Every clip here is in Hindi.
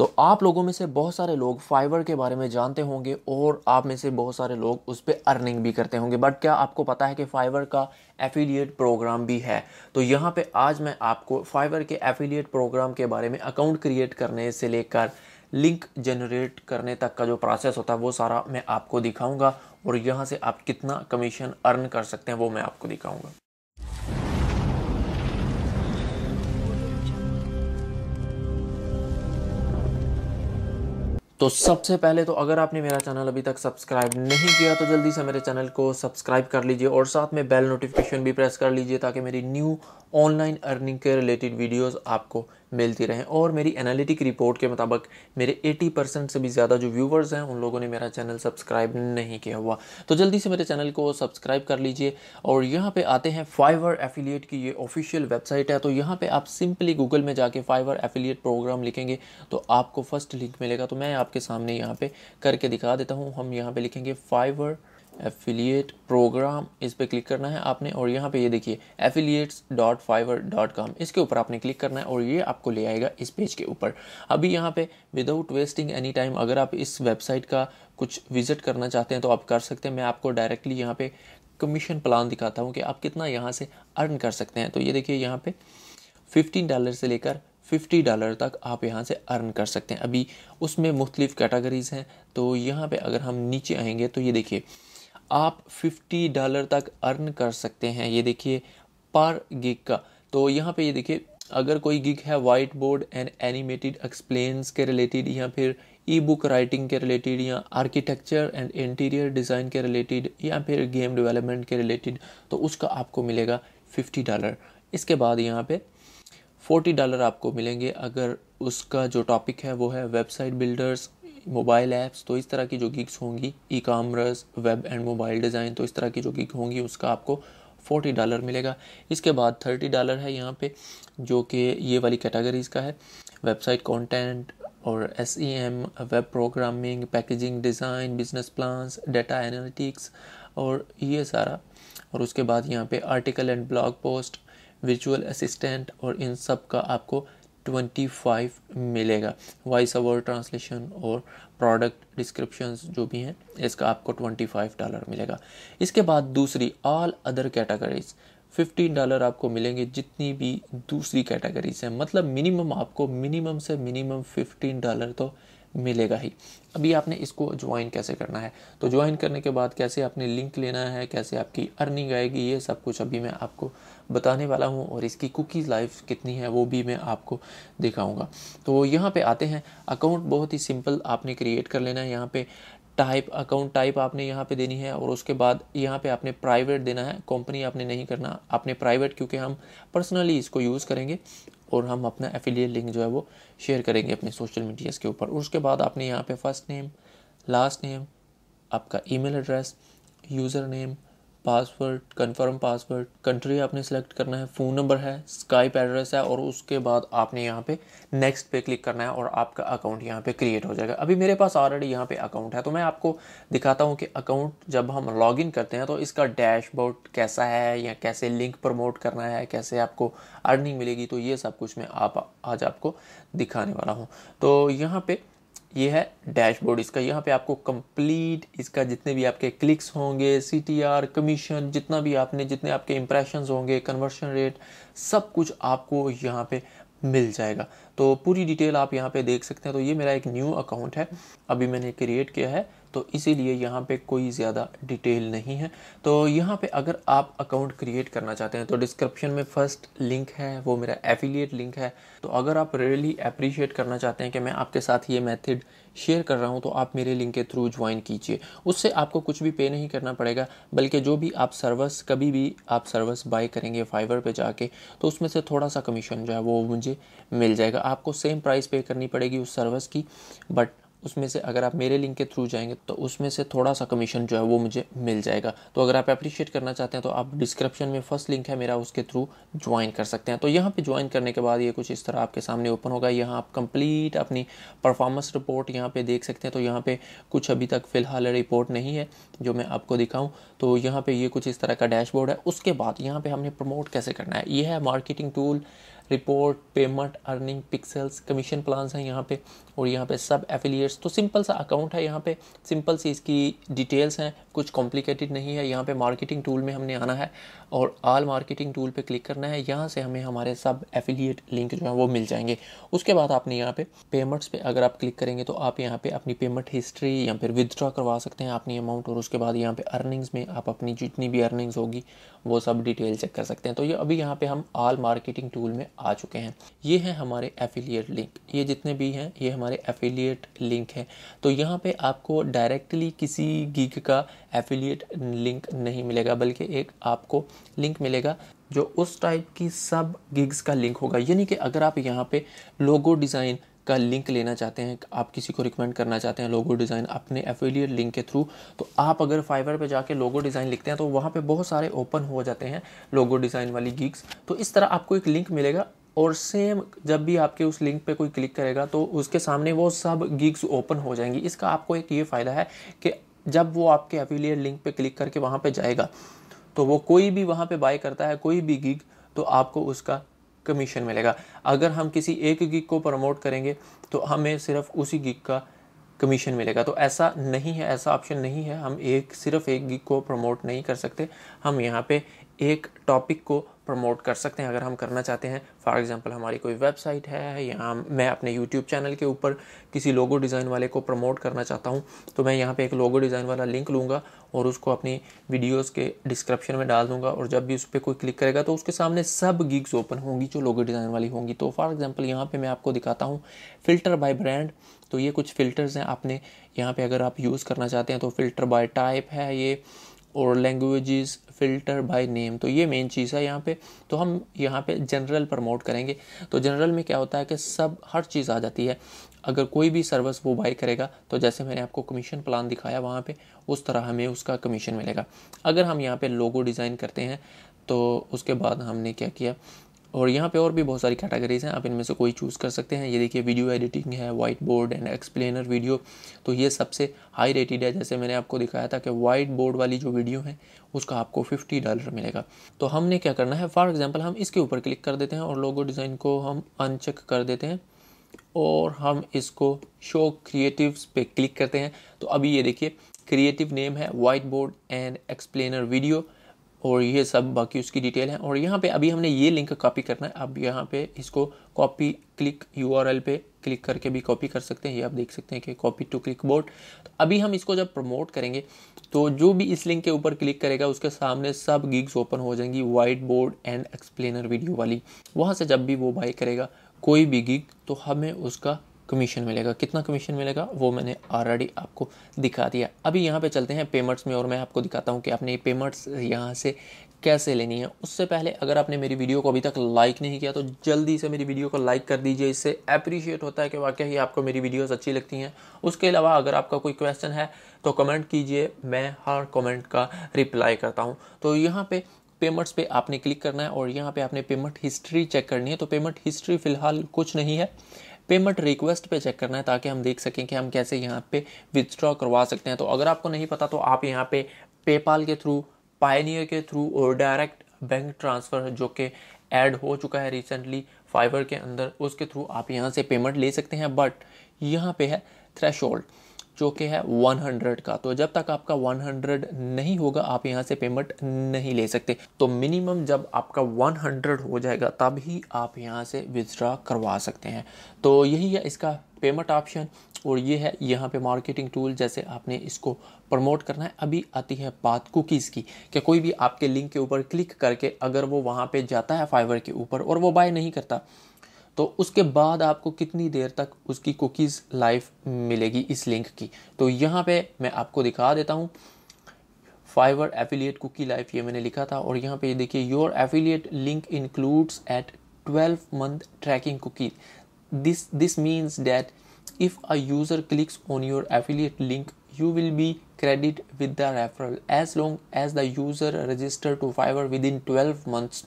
तो आप लोगों में से बहुत सारे लोग फाइवर के बारे में जानते होंगे और आप में से बहुत सारे लोग उस पर अर्निंग भी करते होंगे बट क्या आपको पता है कि फाइवर का एफिलिएट प्रोग्राम भी है तो यहाँ पे आज मैं आपको फाइवर के एफिलिएट प्रोग्राम के बारे में अकाउंट क्रिएट करने से लेकर लिंक जनरेट करने तक का जो प्रोसेस होता है वो सारा मैं आपको दिखाऊंगा और यहाँ से आप कितना कमीशन अर्न कर सकते हैं वो मैं आपको दिखाऊंगा तो सबसे पहले तो अगर आपने मेरा चैनल अभी तक सब्सक्राइब नहीं किया तो जल्दी से मेरे चैनल को सब्सक्राइब कर लीजिए और साथ में बेल नोटिफिकेशन भी प्रेस कर लीजिए ताकि मेरी न्यू ऑनलाइन अर्निंग के रिलेटेड वीडियोस आपको मिलती रहें और मेरी एनालिटिक रिपोर्ट के मुताबिक मेरे 80 परसेंट से भी ज़्यादा जो व्यूवर्स हैं उन लोगों ने मेरा चैनल सब्सक्राइब नहीं किया हुआ तो जल्दी से मेरे चैनल को सब्सक्राइब कर लीजिए और यहाँ पर आते हैं फाइवर एफिलिएट की ये ऑफिशियल वेबसाइट है तो यहाँ पर आप सिंपली गूगल में जाके फाइवर एफिलिएट प्रोग्राम लिखेंगे तो आपको फर्स्ट लिंक मिलेगा तो मैं आपके सामने यहाँ पर करके दिखा देता हूँ हम यहाँ पर लिखेंगे फाइवर एफिलिएट प्रोग्राम इस पर क्लिक करना है आपने और यहाँ पे ये देखिए affiliates dot Fiverr dot com इसके ऊपर आपने क्लिक करना है और ये आपको ले आएगा इस पेज के ऊपर अभी यहाँ पे विदाउट वेस्टिंग एनी टाइम अगर आप इस वेबसाइट का कुछ विजिट करना चाहते हैं तो आप कर सकते हैं मैं आपको डायरेक्टली यहाँ पे कमीशन प्लान दिखाता हूँ कि आप कितना यहाँ से अर्न कर सकते हैं तो ये देखिए यहाँ पे फिफ्टीन डॉलर से लेकर फिफ्टी डॉलर तक आप यहाँ से अर्न कर सकते हैं अभी उसमें मुख्तलिफ कैटेगरीज़ हैं तो यहाँ पर अगर हम नीचे आएंगे तो ये देखिए आप 50 डॉलर तक अर्न कर सकते हैं ये देखिए पर गिग का तो यहाँ पे ये देखिए अगर कोई गिग है white board and animated explains के रिलेटेड या फिर ई बुक राइटिंग के रिलेटेड या आर्किटेक्चर एंड इंटीरियर डिज़ाइन के रिलेटेड या फिर गेम डेवलपमेंट के रिलेटेड तो उसका आपको मिलेगा फिफ्टी डॉलर इसके बाद यहाँ पे फोर्टी डॉलर आपको मिलेंगे अगर उसका जो टॉपिक है वो है वेबसाइट बिल्डर्स मोबाइल ऐप्स तो इस तरह की जो गिग्स होंगी e commerce web and mobile design तो इस तरह की जो गिग होंगी उसका आपको फोर्टी डॉलर मिलेगा इसके बाद थर्टी डॉलर है यहाँ पे जो कि ये वाली कैटेगरीज का है वेबसाइट कंटेंट और S E M web programming packaging design business plans data analytics और ये सारा और उसके बाद यहाँ पे article and blog post visual assistant और इन सब का आपको 25 मिलेगा वॉइस अवर ट्रांसलेशन और प्रोडक्ट डिस्क्रिप्शन जो भी हैं इसका आपको 25 डॉलर मिलेगा इसके बाद दूसरी ऑल अदर कैटेगरीज 15 डॉलर आपको मिलेंगे जितनी भी दूसरी कैटेगरीज हैं मतलब मिनिमम आपको मिनिमम से मिनिमम 15 डॉलर तो मिलेगा ही अभी आपने इसको ज्वाइन कैसे करना है तो ज्वाइन करने के बाद कैसे आपने लिंक लेना है कैसे आपकी अर्निंग आएगी ये सब कुछ अभी मैं आपको बताने वाला हूँ और इसकी कुकीज़ लाइफ कितनी है वो भी मैं आपको दिखाऊँगा तो यहाँ पर आते हैं अकाउंट बहुत ही सिंपल आपने क्रिएट कर लेना है यहाँ पर टाइप अकाउंट टाइप आपने यहाँ पे देनी है और उसके बाद यहाँ पे आपने प्राइवेट देना है कंपनी आपने नहीं करना आपने प्राइवेट क्योंकि हम पर्सनली इसको यूज़ करेंगे और हम अपना एफिलियट लिंक जो है वो शेयर करेंगे अपने सोशल मीडियाज़ के ऊपर उसके बाद आपने यहाँ पे फर्स्ट नेम लास्ट नेम आपका email address user name password confirm password country आपने सेलेक्ट करना है फ़ोन नंबर है स्काइप एड्रेस है और उसके बाद आपने यहाँ पे नेक्स्ट पे क्लिक करना है और आपका अकाउंट यहाँ पे क्रिएट हो जाएगा अभी मेरे पास ऑलरेडी यहाँ पे अकाउंट है तो मैं आपको दिखाता हूँ कि अकाउंट जब हम लॉगिन करते हैं तो इसका डैशबोर्ड कैसा है या कैसे लिंक प्रमोट करना है कैसे आपको अर्निंग मिलेगी तो ये सब कुछ मैं आप आज आपको दिखाने वाला हूँ तो यहाँ पर ये है डैशबोर्ड इसका यहाँ पे आपको कंप्लीट इसका जितने भी आपके क्लिक्स होंगे सी कमीशन जितना भी आपने जितने आपके इंप्रेशंस होंगे कन्वर्शन रेट सब कुछ आपको यहाँ पे मिल जाएगा तो पूरी डिटेल आप यहाँ पे देख सकते हैं तो ये मेरा एक न्यू अकाउंट है अभी मैंने क्रिएट किया है तो इसीलिए यहाँ पे कोई ज़्यादा डिटेल नहीं है तो यहाँ पे अगर आप अकाउंट क्रिएट करना चाहते हैं तो डिस्क्रिप्शन में फर्स्ट लिंक है वो मेरा एफिलिएट लिंक है तो अगर आप रियली अप्रिशिएट करना चाहते हैं कि मैं आपके साथ ये मेथड शेयर कर रहा हूँ तो आप मेरे लिंक के थ्रू ज्वाइन कीजिए उससे आपको कुछ भी पे नहीं करना पड़ेगा बल्कि जो भी आप सर्विस कभी भी आप सर्विस बाय करेंगे फाइवर पे जाके तो उसमें से थोड़ा सा कमीशन जो है वो मुझे मिल जाएगा आपको सेम प्राइस पे करनी पड़ेगी उस सर्विस की बट उसमें से अगर आप मेरे लिंक के थ्रू जाएंगे तो उसमें से थोड़ा सा कमीशन जो है वो मुझे मिल जाएगा तो अगर आप अप्रिशिएट करना चाहते हैं तो आप डिस्क्रिप्शन में फर्स्ट लिंक है मेरा उसके थ्रू ज्वाइन कर सकते हैं तो यहाँ पे ज्वाइन करने के बाद ये कुछ इस तरह आपके सामने ओपन होगा यहाँ आप कंप्लीट अपनी परफॉर्मेंस रिपोर्ट यहाँ पे देख सकते हैं तो यहाँ पर कुछ अभी तक फ़िलहाल रिपोर्ट नहीं है जो मैं आपको दिखाऊँ तो यहाँ पर ये कुछ इस तरह का डैशबोर्ड है उसके बाद यहाँ पर हमने प्रमोट कैसे करना है ये है marketing tool report payment earning pixels commission plans हैं यहाँ पे और यहाँ पे सब एफिलियट्स तो सिंपल सा अकाउंट है यहाँ पे सिंपल सी इसकी डिटेल्स हैं कुछ कॉम्प्लिकेटेड नहीं है यहाँ पे मार्केटिंग टूल में हमने आना है और आल मार्केटिंग टूल पे क्लिक करना है यहाँ से हमें हमारे सब एफिलिएट लिंक जो है वो मिल जाएंगे उसके बाद आपने यहाँ पे पेमेंट्स पे अगर आप क्लिक करेंगे तो आप यहाँ पे अपनी पेमेंट हिस्ट्री या फिर विदड्रॉ करवा सकते हैं अपनी अमाउंट और उसके बाद यहाँ पे अर्निंग्स में आप अपनी जितनी भी अर्निंग्स होगी वो सब डिटेल चेक कर सकते हैं तो ये अभी यहाँ पे हम आल मार्केटिंग टूल में आ चुके हैं ये हैं हमारे एफिलिएट लिंक ये जितने भी हैं ये हमारे एफिलिएट लिंक हैं तो यहाँ पे आपको डायरेक्टली किसी गिग का एफिलिएट लिंक नहीं मिलेगा बल्कि एक आपको लिंक मिलेगा जो उस टाइप की सब गिग्स का लिंक होगा यानी कि अगर आप यहाँ पे लोगो डिज़ाइन का लिंक लेना चाहते हैं आप किसी को रिकमेंड करना चाहते हैं लोगो डिज़ाइन अपने एफिलियट लिंक के थ्रू तो आप अगर फाइवर पे जाके लोगो डिज़ाइन लिखते हैं तो वहाँ पे बहुत सारे ओपन हो जाते हैं लोगो डिज़ाइन वाली गिग्स तो इस तरह आपको एक लिंक मिलेगा और सेम जब भी आपके उस लिंक पे कोई क्लिक करेगा तो उसके सामने वो सब गिग्स ओपन हो जाएंगी इसका आपको एक ये फ़ायदा है कि जब वो आपके एफिलियट लिंक पे क्लिक करके वहाँ पे जाएगा तो वो कोई भी वहाँ पे बाय करता है कोई भी गिग तो आपको उसका कमीशन मिलेगा अगर हम किसी एक गिग को प्रमोट करेंगे तो हमें सिर्फ उसी गिग का कमीशन मिलेगा तो ऐसा नहीं है ऐसा ऑप्शन नहीं है हम एक सिर्फ एक गिग को प्रमोट नहीं कर सकते हम यहाँ पे एक टॉपिक को प्रमोट कर सकते हैं अगर हम करना चाहते हैं फॉर एग्ज़ाम्पल हमारी कोई वेबसाइट है या मैं अपने यूट्यूब चैनल के ऊपर किसी लोगो डिज़ाइन वाले को प्रमोट करना चाहता हूँ तो मैं यहाँ पर एक लोगो डिज़ाइन वाला लिंक लूँगा और उसको अपनी वीडियोस के डिस्क्रिप्शन में डाल दूंगा और जब भी उस पर कोई क्लिक करेगा तो उसके सामने सब गिग्स ओपन होंगी जो लोगो डिज़ाइन वाली होंगी तो फॉर एग्ज़ाम्पल यहाँ पर मैं आपको दिखाता हूँ फ़िल्टर बाई ब्रांड तो ये कुछ फ़िल्टर्स हैं आपने यहाँ पर अगर आप यूज़ करना चाहते हैं तो फ़िल्टर बाई टाइप है ये और लैंग्वेजेस फ़िल्टर बाय नेम तो ये मेन चीज़ है यहाँ पे तो हम यहाँ पे जनरल प्रमोट करेंगे तो जनरल में क्या होता है कि सब हर चीज़ आ जाती है अगर कोई भी सर्विस वो बाई करेगा तो जैसे मैंने आपको कमीशन प्लान दिखाया वहाँ पे उस तरह हमें उसका कमीशन मिलेगा अगर हम यहाँ पे लोगो डिज़ाइन करते हैं तो उसके बाद हमने क्या किया और यहाँ पे और भी बहुत सारी कैटेगरीज हैं आप इनमें से कोई चूज़ कर सकते हैं ये देखिए वीडियो एडिटिंग है white board and explainer video तो ये सबसे हाई रेटेड है जैसे मैंने आपको दिखाया था कि वाइट बोर्ड वाली जो वीडियो है उसका आपको फिफ्टी डॉलर मिलेगा तो हमने क्या करना है फॉर एग्जाम्पल हम इसके ऊपर क्लिक कर देते हैं और लोगो डिज़ाइन को हम अनचेक कर देते हैं और हम इसको शो क्रिएटिव्स पे क्लिक करते हैं तो अभी ये देखिए क्रिएटिव नेम है white board and explainer video और ये सब बाकी उसकी डिटेल है और यहाँ पे अभी हमने ये लिंक कॉपी करना है अब यहाँ पे इसको कॉपी क्लिक यू पे क्लिक करके भी कॉपी कर सकते हैं ये आप देख सकते हैं कि कॉपी टू क्लिक बोर्ड तो अभी हम इसको जब प्रमोट करेंगे तो जो भी इस लिंक के ऊपर क्लिक करेगा उसके सामने सब गिग्स ओपन हो जाएंगी white board and explainer video वाली वहाँ से जब भी वो बाई करेगा कोई भी गिग तो हमें उसका कमीशन मिलेगा कितना कमीशन मिलेगा वो मैंने ऑलरेडी आपको दिखा दिया अभी यहाँ पे चलते हैं पेमेंट्स में और मैं आपको दिखाता हूँ कि आपने ये पेमेंट्स यहाँ से कैसे लेनी है उससे पहले अगर आपने मेरी वीडियो को अभी तक लाइक नहीं किया तो जल्दी से मेरी वीडियो को लाइक कर दीजिए इससे अप्रिशिएट होता है कि वाकई ही आपको मेरी वीडियोज़ अच्छी लगती हैं उसके अलावा अगर आपका कोई क्वेश्चन है तो कमेंट कीजिए मैं हर कमेंट का रिप्लाई करता हूँ तो यहाँ पर पेमेंट्स पे आपने क्लिक करना है और यहाँ पे आपने पेमेंट हिस्ट्री चेक करनी है तो पेमेंट हिस्ट्री फ़िलहाल कुछ नहीं है पेमेंट रिक्वेस्ट पे चेक करना है ताकि हम देख सकें कि हम कैसे यहाँ पे विदड्रॉ करवा सकते हैं तो अगर आपको नहीं पता तो आप यहाँ पे पेपाल के थ्रू पायनियर के थ्रू और डायरेक्ट बैंक ट्रांसफ़र जो कि ऐड हो चुका है रिसेंटली फाइबर के अंदर उसके थ्रू आप यहाँ से पेमेंट ले सकते हैं बट यहाँ पे है थ्रेश जो कि है 100 का तो जब तक आपका 100 नहीं होगा आप यहाँ से पेमेंट नहीं ले सकते तो मिनिमम जब आपका 100 हो जाएगा तब ही आप यहाँ से विदड्रा करवा सकते हैं तो यही है इसका पेमेंट ऑप्शन और ये है यहाँ पे मार्केटिंग टूल जैसे आपने इसको प्रमोट करना है अभी आती है बात कुकीज़ की कि कोई भी आपके लिंक के ऊपर क्लिक करके अगर वो वहाँ पे जाता है फाइवर के ऊपर और वो बाय नहीं करता तो उसके बाद आपको कितनी देर तक उसकी कुकीज़ लाइफ मिलेगी इस लिंक की तो यहाँ पे मैं आपको दिखा देता हूँ फाइवर एफिलिएट कुकी लाइफ ये मैंने लिखा था और यहाँ पे ये देखिए your affiliate link includes at twelve month tracking cookie this this means that if a user clicks on your affiliate link you will be credit with the referral as long as the user register to Fiverr with in twelve months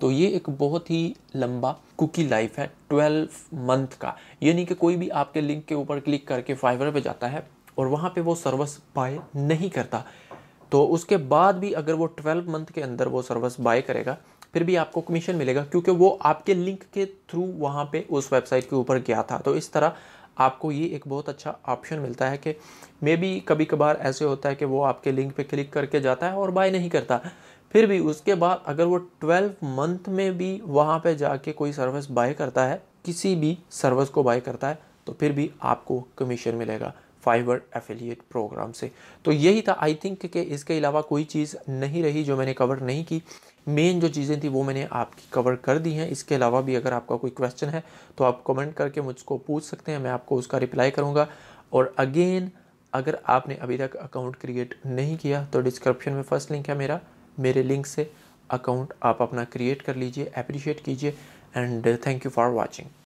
तो ये एक बहुत ही लंबा कुकी लाइफ है ट्वेल्व मंथ का यानी कि कोई भी आपके लिंक के ऊपर क्लिक करके फाइवर पे जाता है और वहाँ पे वो सर्विस बाय नहीं करता तो उसके बाद भी अगर वो ट्वेल्व मंथ के अंदर वो सर्विस बाय करेगा फिर भी आपको कमीशन मिलेगा क्योंकि वो आपके लिंक के थ्रू वहाँ पे उस वेबसाइट के ऊपर गया था तो इस तरह आपको ये एक बहुत अच्छा ऑप्शन मिलता है कि मे बी कभी कभार ऐसे होता है कि वो आपके लिंक पे क्लिक करके जाता है और बाय नहीं करता फिर भी उसके बाद अगर वो ट्वेल्व मंथ में भी वहाँ पे जाके कोई सर्विस बाय करता है किसी भी सर्विस को बाय करता है तो फिर भी आपको कमीशन मिलेगा फाइबर एफिलिएट प्रोग्राम से तो यही था आई थिंक कि इसके अलावा कोई चीज़ नहीं रही जो मैंने कवर नहीं की मेन जो चीज़ें थी वो मैंने आपकी कवर कर दी हैं इसके अलावा भी अगर आपका कोई क्वेश्चन है तो आप कमेंट करके मुझको पूछ सकते हैं मैं आपको उसका रिप्लाई करूँगा और अगेन अगर आपने अभी तक अकाउंट क्रिएट नहीं किया तो डिस्क्रिप्शन में फर्स्ट लिंक है मेरा मेरे लिंक से अकाउंट आप अपना क्रिएट कर लीजिए अप्रिशिएट कीजिए and thank you for watching